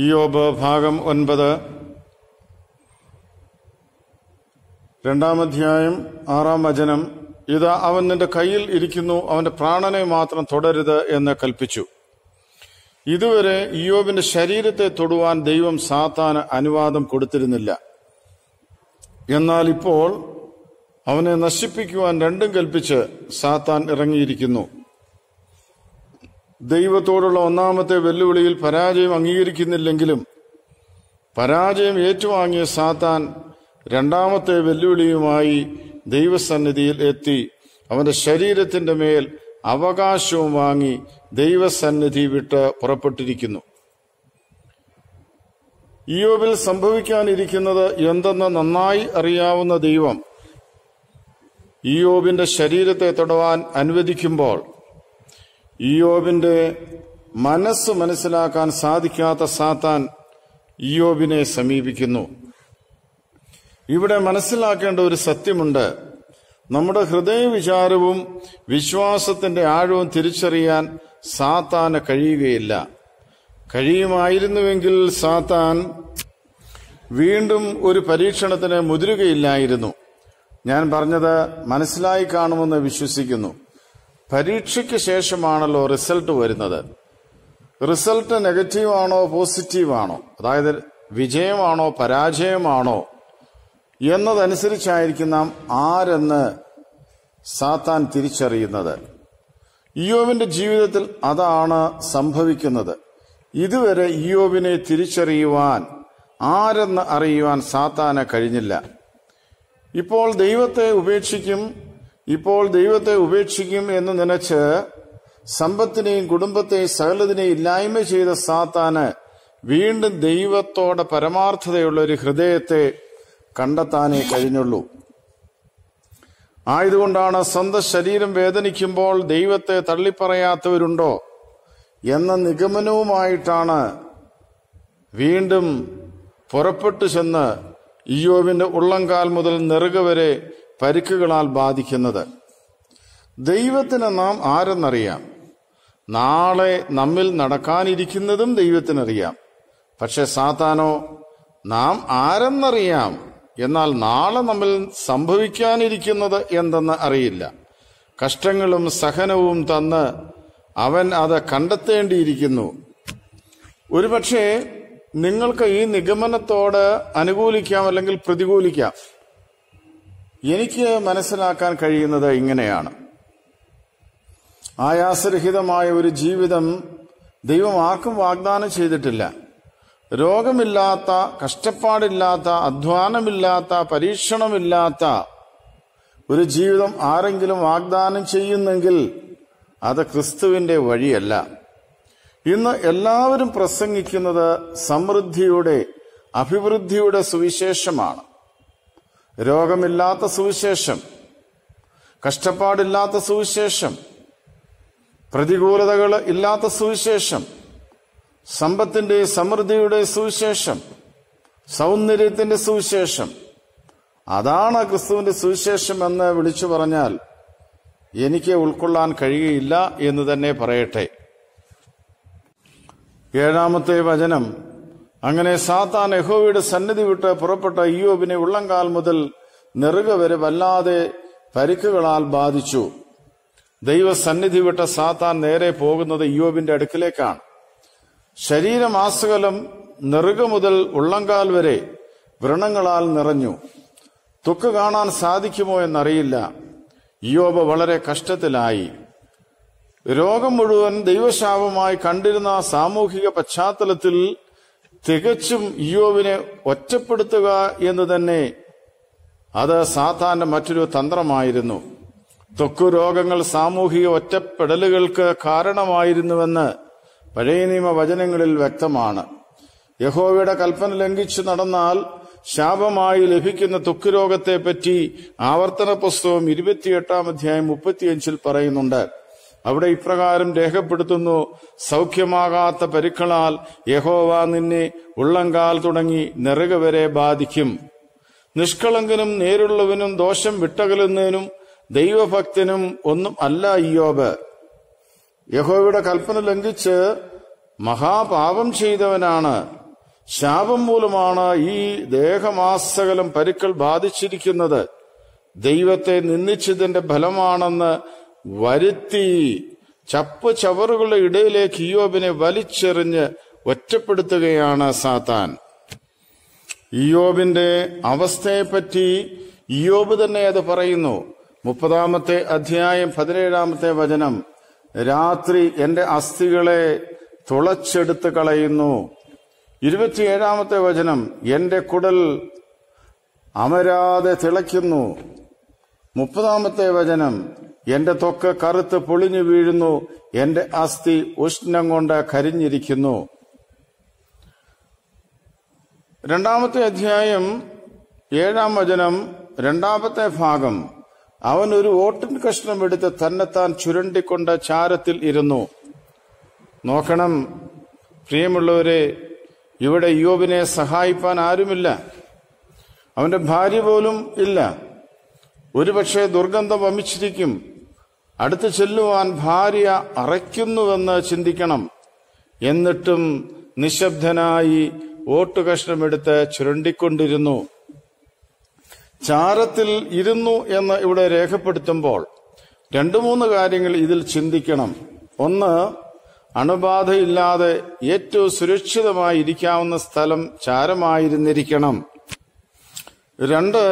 ഇയോബ് ഭാഗം ഒൻപത് രണ്ടാമധ്യായം ആറാം വചനം ഇതാ അവൻ നിന്റെ കയ്യിൽ ഇരിക്കുന്നു അവന്റെ പ്രാണനെ മാത്രം തുടരുത് എന്ന് കൽപ്പിച്ചു ഇതുവരെ ഇയോബിന്റെ ശരീരത്തെ തൊടുവാൻ ദൈവം സാത്താന് അനുവാദം കൊടുത്തിരുന്നില്ല എന്നാൽ ഇപ്പോൾ അവനെ നശിപ്പിക്കുവാൻ രണ്ടും കൽപ്പിച്ച് സാത്താൻ ഇറങ്ങിയിരിക്കുന്നു ദൈവത്തോടുള്ള ഒന്നാമത്തെ വെല്ലുവിളിയിൽ പരാജയം അംഗീകരിക്കുന്നില്ലെങ്കിലും പരാജയം ഏറ്റുവാങ്ങിയ സാത്താൻ രണ്ടാമത്തെ വെല്ലുവിളിയുമായി ദൈവസന്നിധിയിൽ എത്തി അവന്റെ ശരീരത്തിന്റെ മേൽ അവകാശവും വാങ്ങി ദൈവസന്നിധി വിട്ട് പുറപ്പെട്ടിരിക്കുന്നു ഇയോബിൽ സംഭവിക്കാനിരിക്കുന്നത് എന്തെന്ന് നന്നായി അറിയാവുന്ന ദൈവം ഇയോബിന്റെ ശരീരത്തെ തൊടുവാൻ അനുവദിക്കുമ്പോൾ ഇയോബിന്റെ മനസ്സ് മനസ്സിലാക്കാൻ സാധിക്കാത്ത സാത്താൻ ഇയോബിനെ സമീപിക്കുന്നു ഇവിടെ മനസ്സിലാക്കേണ്ട ഒരു സത്യമുണ്ട് നമ്മുടെ ഹൃദയ വിചാരവും വിശ്വാസത്തിന്റെ ആഴവും തിരിച്ചറിയാൻ സാത്താന് കഴിയുകയില്ല കഴിയുമായിരുന്നുവെങ്കിൽ സാത്താൻ വീണ്ടും ഒരു പരീക്ഷണത്തിന് മുതിരുകയില്ലായിരുന്നു ഞാൻ പറഞ്ഞത് മനസ്സിലായി കാണുമെന്ന് വിശ്വസിക്കുന്നു പരീക്ഷയ്ക്ക് ശേഷമാണല്ലോ റിസൾട്ട് വരുന്നത് റിസൾട്ട് നെഗറ്റീവാണോ പോസിറ്റീവാണോ അതായത് വിജയമാണോ പരാജയമാണോ എന്നതനുസരിച്ചായിരിക്കും നാം ആരെന്ന് സാത്താൻ തിരിച്ചറിയുന്നത് ഇയോബിന്റെ ജീവിതത്തിൽ അതാണ് സംഭവിക്കുന്നത് ഇതുവരെ ഇയോബിനെ തിരിച്ചറിയുവാൻ ആരെന്ന് അറിയുവാൻ സാത്താന് കഴിഞ്ഞില്ല ഇപ്പോൾ ദൈവത്തെ ഉപേക്ഷിക്കും ഇപ്പോൾ ദൈവത്തെ ഉപേക്ഷിക്കും എന്ന് നനച്ച് സമ്പത്തിനെയും കുടുംബത്തെയും സകലതിനെയും ഇല്ലായ്മ ചെയ്ത സാത്താന് വീണ്ടും ദൈവത്തോടെ പരമാർത്ഥതയുള്ള ഒരു ഹൃദയത്തെ കണ്ടെത്താനേ കഴിഞ്ഞുള്ളൂ ആയതുകൊണ്ടാണ് സ്വന്തം ശരീരം വേദനിക്കുമ്പോൾ ദൈവത്തെ തള്ളിപ്പറയാത്തവരുണ്ടോ എന്ന നിഗമനവുമായിട്ടാണ് വീണ്ടും പുറപ്പെട്ടു ചെന്ന് ഇയ്യോവിന്റെ ഉള്ളംകാൽ മുതൽ നെറുക വരെ പരിക്കുകളാൽ ബാധിക്കുന്നത് ദൈവത്തിന് നാം ആരെന്നറിയാം നാളെ നമ്മിൽ നടക്കാനിരിക്കുന്നതും ദൈവത്തിനറിയാം പക്ഷെ സാത്താനോ നാം ആരെന്നറിയാം എന്നാൽ നാളെ നമ്മിൽ സംഭവിക്കാനിരിക്കുന്നത് എന്തെന്ന് അറിയില്ല കഷ്ടങ്ങളും സഹനവും തന്ന് അവൻ അത് കണ്ടെത്തേണ്ടിയിരിക്കുന്നു ഒരുപക്ഷെ നിങ്ങൾക്ക് ഈ നിഗമനത്തോട് അനുകൂലിക്കാം അല്ലെങ്കിൽ പ്രതികൂലിക്കാം എനിക്ക് മനസ്സിലാക്കാൻ കഴിയുന്നത് ഇങ്ങനെയാണ് ആയാസരഹിതമായ ഒരു ജീവിതം ദൈവം ആർക്കും വാഗ്ദാനം ചെയ്തിട്ടില്ല രോഗമില്ലാത്ത കഷ്ടപ്പാടില്ലാത്ത അധ്വാനമില്ലാത്ത പരീക്ഷണമില്ലാത്ത ഒരു ജീവിതം ആരെങ്കിലും വാഗ്ദാനം ചെയ്യുന്നെങ്കിൽ അത് ക്രിസ്തുവിന്റെ വഴിയല്ല ഇന്ന് എല്ലാവരും പ്രസംഗിക്കുന്നത് സമൃദ്ധിയുടെ അഭിവൃദ്ധിയുടെ സുവിശേഷമാണ് രോഗമില്ലാത്ത സുവിശേഷം കഷ്ടപ്പാടില്ലാത്ത സുവിശേഷം പ്രതികൂലതകൾ ഇല്ലാത്ത സുവിശേഷം സമ്പത്തിന്റെ സമൃദ്ധിയുടെ സുവിശേഷം സൗന്ദര്യത്തിന്റെ സുവിശേഷം അതാണ് ക്രിസ്തുവിന്റെ സുവിശേഷം എന്ന് വിളിച്ചു പറഞ്ഞാൽ എനിക്ക് ഉൾക്കൊള്ളാൻ കഴിയുകയില്ല എന്ന് തന്നെ പറയട്ടെ ഏഴാമത്തെ വചനം അങ്ങനെ സാത്താൻ യഹോവയുടെ സന്നിധി വിട്ട് പുറപ്പെട്ട അയ്യോബിനെ ഉള്ളംകാൽ മുതൽ നെറുക വരെ വല്ലാതെ പരിക്കുകളാൽ ബാധിച്ചു ദൈവസന്നിധി വിട്ട സാത്താൻ നേരെ പോകുന്നത് അയ്യോബിന്റെ അടുക്കിലേക്കാണ് ശരീരം ആസുകലം നെറുക മുതൽ ഉള്ളംകാൽ വരെ വ്രണങ്ങളാൽ നിറഞ്ഞു തുക്ക് കാണാൻ സാധിക്കുമോ എന്നറിയില്ല യോബ വളരെ കഷ്ടത്തിലായി രോഗം മുഴുവൻ ദൈവശാപമായി കണ്ടിരുന്ന സാമൂഹിക പശ്ചാത്തലത്തിൽ തികച്ചും ഇയോവിനെ ഒറ്റപ്പെടുത്തുക എന്ന് തന്നെ അത് സാത്താന്റെ മറ്റൊരു തന്ത്രമായിരുന്നു തൊക്കു രോഗങ്ങൾ സാമൂഹിക ഒറ്റപ്പെടലുകൾക്ക് കാരണമായിരുന്നുവെന്ന് പഴയ നിയമ വചനങ്ങളിൽ വ്യക്തമാണ് യഹോവയുടെ കൽപ്പന ലംഘിച്ചു നടന്നാൽ ശാപമായി ലഭിക്കുന്ന തൊക്കു രോഗത്തെപ്പറ്റി ആവർത്തന പുസ്തകം ഇരുപത്തിയെട്ടാം അധ്യായം മുപ്പത്തിയഞ്ചിൽ പറയുന്നുണ്ട് അവിടെ ഇപ്രകാരം രേഖപ്പെടുത്തുന്നു സൗഖ്യമാകാത്ത പരുക്കളാൽ യഹോവ നിന്നെ ഉള്ളങ്കാൽ തുടങ്ങി നിറക വരെ ബാധിക്കും നിഷ്കളങ്കനും നേരുള്ളവനും ദോഷം വിട്ടകലുന്നതിനും ദൈവഭക്തനും ഒന്നും അല്ല അയ്യോബ് യഹോവയുടെ കൽപ്പന ലംഘിച്ച് മഹാപാപം ചെയ്തവനാണ് ശാപം മൂലമാണ് ഈ ദേഹമാസകലം പരുക്കൾ ബാധിച്ചിരിക്കുന്നത് ദൈവത്തെ നിന്ദിച്ചതിന്റെ ഫലമാണെന്ന് വരുത്തി ചപ്പ് ചവറുകളുടെ ഇടയിലേക്ക് ഇയോബിനെ വലിച്ചെറിഞ്ഞ് ഒറ്റപ്പെടുത്തുകയാണ് സാത്താൻ ഇയോബിന്റെ അവസ്ഥയെപ്പറ്റി ഇയോബ് തന്നെ അത് പറയുന്നു മുപ്പതാമത്തെ അധ്യായം പതിനേഴാമത്തെ വചനം രാത്രി എന്റെ അസ്ഥികളെ തുളച്ചെടുത്ത് കളയുന്നു ഇരുപത്തിയേഴാമത്തെ വചനം എന്റെ കുടൽ അമരാതെ തിളയ്ക്കുന്നു മുപ്പതാമത്തെ വചനം എന്റെ തൊക്ക് കറുത്ത് പൊളിഞ്ഞു വീഴുന്നു എന്റെ അസ്ഥി ഉഷ്ണം കൊണ്ട് കരിഞ്ഞിരിക്കുന്നു രണ്ടാമത്തെ അധ്യായം ഏഴാം വചനം രണ്ടാമത്തെ ഭാഗം അവൻ ഒരു ഓട്ടിൻ കഷ്ണം എടുത്ത് തന്നെത്താൻ ചുരണ്ടിക്കൊണ്ട് ചാരത്തിൽ ഇരുന്നു നോക്കണം പ്രിയമുള്ളവരെ ഇവിടെ യോബിനെ സഹായിപ്പാൻ ആരുമില്ല അവന്റെ ഭാര്യ പോലും ഇല്ല ഒരുപക്ഷെ ദുർഗന്ധം വമിച്ചിരിക്കും അടുത്ത് ചെല്ലുവാൻ ഭാര്യ അറയ്ക്കുന്നുവെന്ന് ചിന്തിക്കണം എന്നിട്ടും നിശബ്ദനായി കഷ്ണമെടുത്ത് ചുരണ്ടിക്കൊണ്ടിരുന്നു ചാരത്തിൽ ഇരുന്നു എന്ന് ഇവിടെ രേഖപ്പെടുത്തുമ്പോൾ രണ്ടു മൂന്ന് കാര്യങ്ങൾ ഇതിൽ ചിന്തിക്കണം ഒന്ന് അണുബാധയില്ലാതെ ഏറ്റവും സുരക്ഷിതമായി ഇരിക്കാവുന്ന സ്ഥലം ചാരമായിരുന്നിരിക്കണം രണ്ട്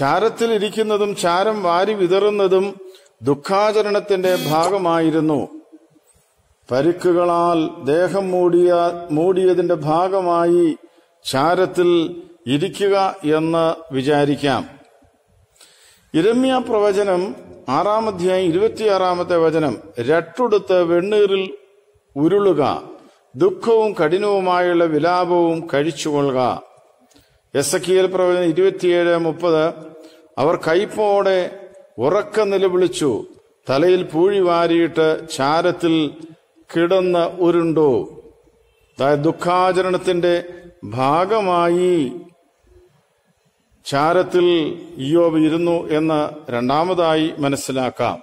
ചാരത്തിൽ ഇരിക്കുന്നതും ചാരം വാരി വിതറുന്നതും ദുഃഖാചരണത്തിന്റെ ഭാഗമായിരുന്നു പരിക്കുകളാൽ ദേഹം മൂടിയ മൂടിയതിന്റെ ഭാഗമായി ചാരത്തിൽ ഇരിക്കുക എന്ന് വിചാരിക്കാം ഇരമ്യ പ്രവചനം ആറാം അധ്യായം ഇരുപത്തിയാറാമത്തെ വചനം രട്ടുടുത്ത് വെണ്ണീറിൽ ഉരുളുക ദുഃഖവും കഠിനവുമായുള്ള വിലാപവും കഴിച്ചുകൊള്ളുക എസ് എ പ്രവചനം ഇരുപത്തിയേഴ് മുപ്പത് അവർ കയ്പോടെ ഉറക്ക നിലവിളിച്ചു തലയിൽ പൂഴി വാരിയിട്ട് ചാരത്തിൽ കിടന്ന ഉരുണ്ടോ അതായത് ദുഃഖാചരണത്തിന്റെ ഭാഗമായി ചാരത്തിൽ ഇയോബ് ഇരുന്നു എന്ന് രണ്ടാമതായി മനസ്സിലാക്കാം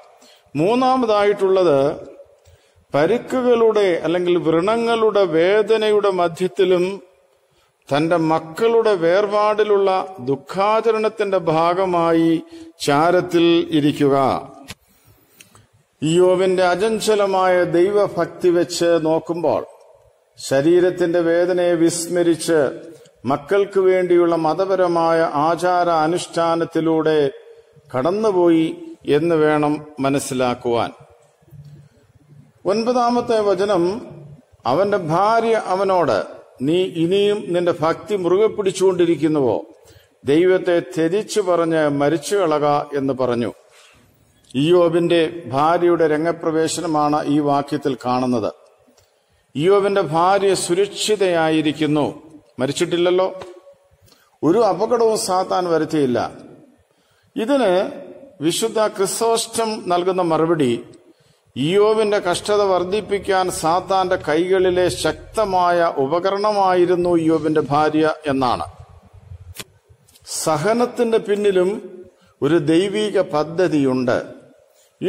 മൂന്നാമതായിട്ടുള്ളത് പരുക്കുകളുടെ അല്ലെങ്കിൽ വ്രണങ്ങളുടെ വേദനയുടെ മധ്യത്തിലും തന്റെ മക്കളുടെ വേർപാടിലുള്ള ദുഃഖാചരണത്തിന്റെ ഭാഗമായി ചാരത്തിൽ ഇരിക്കുക യോവിന്റെ അജഞ്ചലമായ ദൈവഭക്തി വെച്ച് നോക്കുമ്പോൾ ശരീരത്തിന്റെ വേദനയെ വിസ്മരിച്ച് മക്കൾക്ക് വേണ്ടിയുള്ള മതപരമായ ആചാര അനുഷ്ഠാനത്തിലൂടെ കടന്നുപോയി എന്ന് വേണം മനസ്സിലാക്കുവാൻ ഒൻപതാമത്തെ വചനം അവന്റെ ഭാര്യ അവനോട് നീ ഇനിയും നിന്റെ ഭക്തി മുറുകെ പിടിച്ചുകൊണ്ടിരിക്കുന്നുവോ ദൈവത്തെ ത്യജിച്ചു പറഞ്ഞ് മരിച്ചു കളക എന്ന് പറഞ്ഞു ഇയോബിന്റെ ഭാര്യയുടെ രംഗപ്രവേശനമാണ് ഈ വാക്യത്തിൽ കാണുന്നത് ഇയോബിന്റെ ഭാര്യ സുരക്ഷിതയായിരിക്കുന്നു മരിച്ചിട്ടില്ലല്ലോ ഒരു അപകടവും സാത്താൻ വരുത്തിയില്ല ഇതിന് വിശുദ്ധ ക്രിസ്തോഷ്ടം നൽകുന്ന മറുപടി ഇയോവിന്റെ കഷ്ടത വർദ്ധിപ്പിക്കാൻ സാത്താന്റെ കൈകളിലെ ശക്തമായ ഉപകരണമായിരുന്നു ഇയോവിന്റെ ഭാര്യ എന്നാണ് സഹനത്തിന്റെ പിന്നിലും ഒരു ദൈവീക പദ്ധതിയുണ്ട്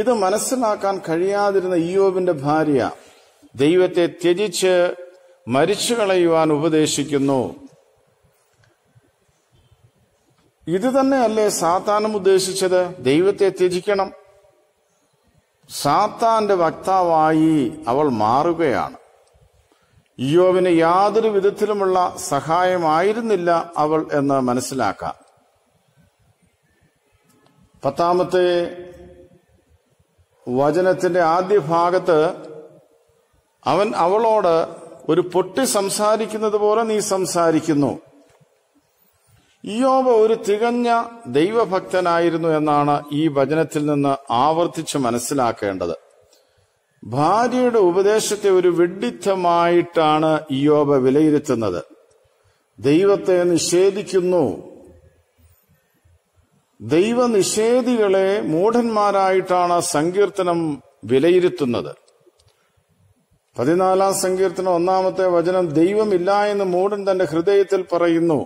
ഇത് മനസ്സിലാക്കാൻ കഴിയാതിരുന്ന ഇയോവിന്റെ ഭാര്യ ദൈവത്തെ ത്യജിച്ച് മരിച്ചു കളയുവാൻ ഉപദേശിക്കുന്നു ഇത് തന്നെയല്ലേ സാത്താനും ഉദ്ദേശിച്ചത് ദൈവത്തെ ത്യജിക്കണം സാത്താന്റെ വക്താവായി അവൾ മാറുകയാണ് യോവിന് യാതൊരു വിധത്തിലുമുള്ള സഹായമായിരുന്നില്ല അവൾ എന്ന് മനസ്സിലാക്കാം പത്താമത്തെ വചനത്തിന്റെ ആദ്യ ഭാഗത്ത് അവൻ അവളോട് ഒരു പൊട്ടി സംസാരിക്കുന്നത് പോലെ നീ സംസാരിക്കുന്നു യോബ ഒരു തികഞ്ഞ ദൈവഭക്തനായിരുന്നു എന്നാണ് ഈ വചനത്തിൽ നിന്ന് ആവർത്തിച്ച് മനസ്സിലാക്കേണ്ടത് ഭാര്യയുടെ ഉപദേശത്തെ ഒരു വിഡിത്തമായിട്ടാണ് യോബ വിലയിരുത്തുന്നത് ദൈവത്തെ നിഷേധിക്കുന്നു ദൈവനിഷേധികളെ മൂഢന്മാരായിട്ടാണ് സങ്കീർത്തനം വിലയിരുത്തുന്നത് പതിനാലാം സങ്കീർത്തനം ഒന്നാമത്തെ വചനം ദൈവമില്ല എന്ന് മൂഢൻ തന്റെ ഹൃദയത്തിൽ പറയുന്നു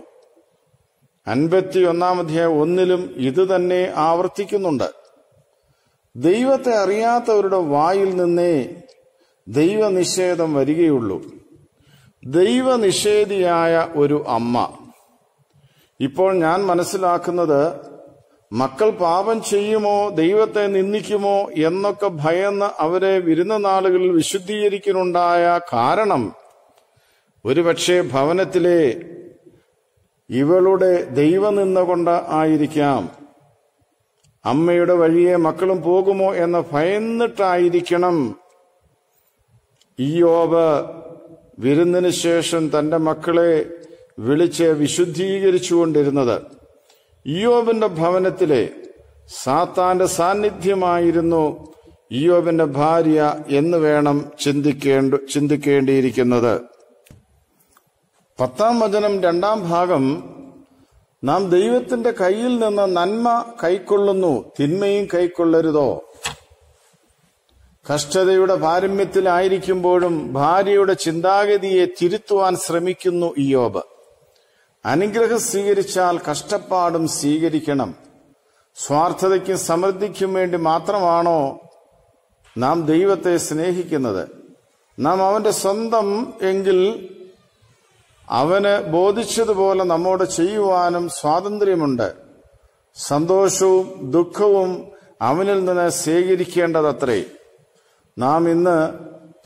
അധ്യായം ഒന്നിലും ഇത് തന്നെ ആവർത്തിക്കുന്നുണ്ട് ദൈവത്തെ അറിയാത്തവരുടെ വായിൽ നിന്നേ ദൈവനിഷേധം വരികയുള്ളൂ ദൈവനിഷേധിയായ ഒരു അമ്മ ഇപ്പോൾ ഞാൻ മനസ്സിലാക്കുന്നത് മക്കൾ പാപം ചെയ്യുമോ ദൈവത്തെ നിന്ദിക്കുമോ എന്നൊക്കെ ഭയന്ന് അവരെ വിരുന്നനാളുകളിൽ വിശുദ്ധീകരിക്കുന്നുണ്ടായ കാരണം ഒരുപക്ഷെ ഭവനത്തിലെ ഇവളുടെ ദൈവനിന്ദ ആയിരിക്കാം അമ്മയുടെ വഴിയെ മക്കളും പോകുമോ എന്ന് ഭയന്നിട്ടായിരിക്കണം ഈയോബ് വിരുന്നിന് ശേഷം തന്റെ മക്കളെ വിളിച്ച് വിശുദ്ധീകരിച്ചുകൊണ്ടിരുന്നത് ഇയോബിന്റെ ഭവനത്തിലെ സാത്താന്റെ സാന്നിധ്യമായിരുന്നു ഇയോബിന്റെ ഭാര്യ എന്ന് വേണം ചിന്തിക്കേണ്ട ചിന്തിക്കേണ്ടിയിരിക്കുന്നത് പത്താം വചനം രണ്ടാം ഭാഗം നാം ദൈവത്തിന്റെ കയ്യിൽ നിന്ന് നന്മ കൈക്കൊള്ളുന്നു തിന്മയും കൈക്കൊള്ളരുതോ കഷ്ടതയുടെ പാരമ്യത്തിലായിരിക്കുമ്പോഴും ഭാര്യയുടെ ചിന്താഗതിയെ തിരുത്തുവാൻ ശ്രമിക്കുന്നു ഇയോബ് അനുഗ്രഹം സ്വീകരിച്ചാൽ കഷ്ടപ്പാടും സ്വീകരിക്കണം സ്വാർത്ഥതയ്ക്കും സമൃദ്ധിക്കും വേണ്ടി മാത്രമാണോ നാം ദൈവത്തെ സ്നേഹിക്കുന്നത് നാം അവന്റെ സ്വന്തം എങ്കിൽ അവന് ബോധിച്ചതുപോലെ നമ്മോട് ചെയ്യുവാനും സ്വാതന്ത്ര്യമുണ്ട് സന്തോഷവും ദുഃഖവും അവനിൽ നിന്ന് സ്വീകരിക്കേണ്ടതത്രേ നാം ഇന്ന്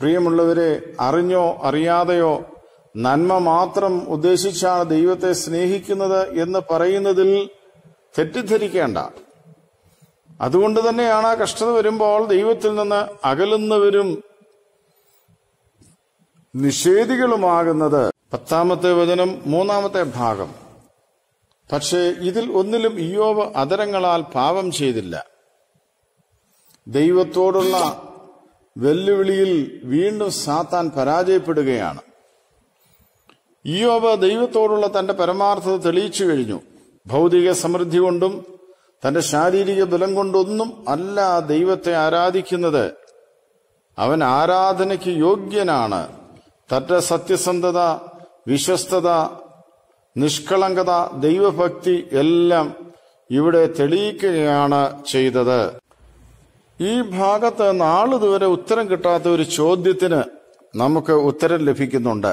പ്രിയമുള്ളവരെ അറിഞ്ഞോ അറിയാതെയോ നന്മ മാത്രം ഉദ്ദേശിച്ചാണ് ദൈവത്തെ സ്നേഹിക്കുന്നത് എന്ന് പറയുന്നതിൽ തെറ്റിദ്ധരിക്കേണ്ട അതുകൊണ്ട് തന്നെയാണ് കഷ്ടത വരുമ്പോൾ ദൈവത്തിൽ നിന്ന് അകലുന്നവരും നിഷേധികളുമാകുന്നത് പത്താമത്തെ വചനം മൂന്നാമത്തെ ഭാഗം പക്ഷേ ഇതിൽ ഒന്നിലും ഇയോവ് അതരങ്ങളാൽ പാപം ചെയ്തില്ല ദൈവത്തോടുള്ള വെല്ലുവിളിയിൽ വീണ്ടും സാത്താൻ പരാജയപ്പെടുകയാണ് ഇയോബ് ദൈവത്തോടുള്ള തന്റെ പരമാർത്ഥത തെളിയിച്ചു കഴിഞ്ഞു ഭൗതിക സമൃദ്ധി കൊണ്ടും തന്റെ ശാരീരിക ബലം കൊണ്ടൊന്നും അല്ല ദൈവത്തെ ആരാധിക്കുന്നത് അവൻ ആരാധനയ്ക്ക് യോഗ്യനാണ് തന്റെ സത്യസന്ധത വിശ്വസ്തത നിഷ്കളങ്കത ദൈവഭക്തി എല്ലാം ഇവിടെ തെളിയിക്കുകയാണ് ചെയ്തത് ഈ ഭാഗത്ത് നാളിതുവരെ ഉത്തരം കിട്ടാത്ത ഒരു ചോദ്യത്തിന് നമുക്ക് ഉത്തരം ലഭിക്കുന്നുണ്ട്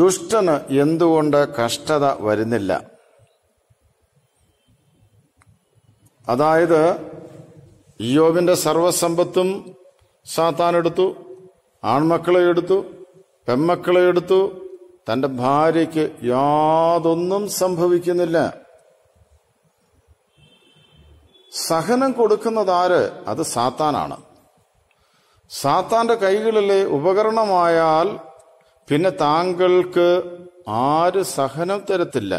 ദുഷ്ടന് എന്തുകൊണ്ട് കഷ്ടത വരുന്നില്ല അതായത് യോബിന്റെ സർവസമ്പത്തും സാത്താൻ എടുത്തു ആൺമക്കളെ എടുത്തു പെമ്മക്കളെ എടുത്തു തന്റെ ഭാര്യയ്ക്ക് യാതൊന്നും സംഭവിക്കുന്നില്ല സഹനം കൊടുക്കുന്നതാര് അത് സാത്താനാണ് സാത്താന്റെ കൈകളിലെ ഉപകരണമായാൽ പിന്നെ താങ്കൾക്ക് ആര് സഹനം തരത്തില്ല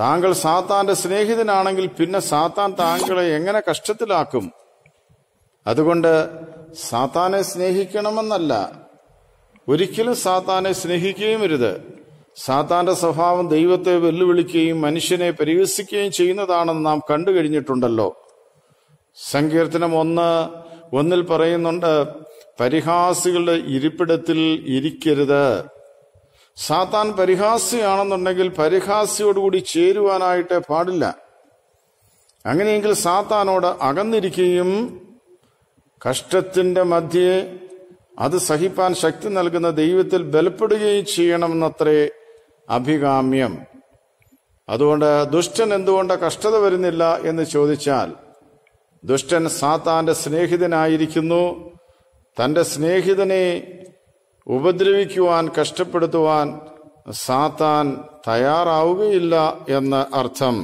താങ്കൾ സാത്താന്റെ സ്നേഹിതനാണെങ്കിൽ പിന്നെ സാത്താൻ താങ്കളെ എങ്ങനെ കഷ്ടത്തിലാക്കും അതുകൊണ്ട് സാത്താനെ സ്നേഹിക്കണമെന്നല്ല ഒരിക്കലും സാത്താനെ സ്നേഹിക്കുകയും വരുത് സാത്താന്റെ സ്വഭാവം ദൈവത്തെ വെല്ലുവിളിക്കുകയും മനുഷ്യനെ പരിഹസിക്കുകയും ചെയ്യുന്നതാണെന്ന് നാം കണ്ടു കഴിഞ്ഞിട്ടുണ്ടല്ലോ സങ്കീർത്തനം ഒന്ന് ഒന്നിൽ പറയുന്നുണ്ട് പരിഹാസികളുടെ ഇരിപ്പിടത്തിൽ ഇരിക്കരുത് സാത്താൻ പരിഹാസിയാണെന്നുണ്ടെങ്കിൽ പരിഹാസിയോടുകൂടി ചേരുവാനായിട്ട് പാടില്ല അങ്ങനെയെങ്കിൽ സാത്താനോട് അകന്നിരിക്കുകയും കഷ്ടത്തിന്റെ മധ്യയെ അത് സഹിപ്പാൻ ശക്തി നൽകുന്ന ദൈവത്തിൽ ബലപ്പെടുകയും ചെയ്യണമെന്നത്രേ അഭികാമ്യം അതുകൊണ്ട് ദുഷ്ടൻ എന്തുകൊണ്ട് കഷ്ടത വരുന്നില്ല എന്ന് ചോദിച്ചാൽ ദുഷ്ടൻ സാത്താന്റെ സ്നേഹിതനായിരിക്കുന്നു തന്റെ സ്നേഹിതനെ ഉപദ്രവിക്കുവാൻ കഷ്ടപ്പെടുത്തുവാൻ സാത്താൻ തയ്യാറാവുകയില്ല എന്ന് അർത്ഥം